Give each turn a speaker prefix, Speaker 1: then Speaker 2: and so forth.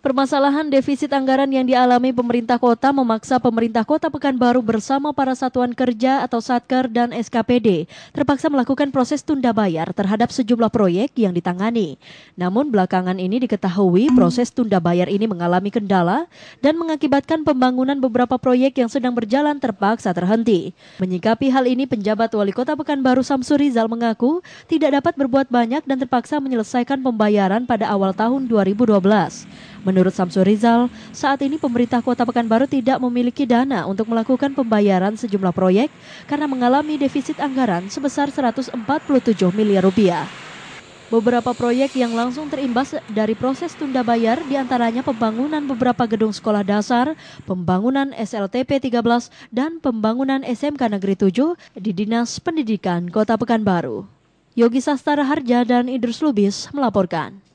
Speaker 1: Permasalahan defisit anggaran yang dialami pemerintah kota memaksa pemerintah kota Pekanbaru bersama para satuan kerja atau satker dan SKPD terpaksa melakukan proses tunda bayar terhadap sejumlah proyek yang ditangani. Namun belakangan ini diketahui proses tunda bayar ini mengalami kendala dan mengakibatkan pembangunan beberapa proyek yang sedang berjalan terpaksa terhenti. Menyikapi hal ini penjabat wali kota Pekanbaru Samsur Rizal mengaku tidak dapat berbuat banyak dan terpaksa menyelesaikan pembayaran pada awal tahun 2012. Menurut Samsur Rizal, saat ini pemerintah Kota Pekanbaru tidak memiliki dana untuk melakukan pembayaran sejumlah proyek karena mengalami defisit anggaran sebesar 147 miliar rupiah. Beberapa proyek yang langsung terimbas dari proses tunda bayar diantaranya pembangunan beberapa gedung sekolah dasar, pembangunan SLTP 13, dan pembangunan SMK Negeri 7 di Dinas Pendidikan Kota Pekanbaru. Yogi Sastara Harja dan Idrus Lubis melaporkan.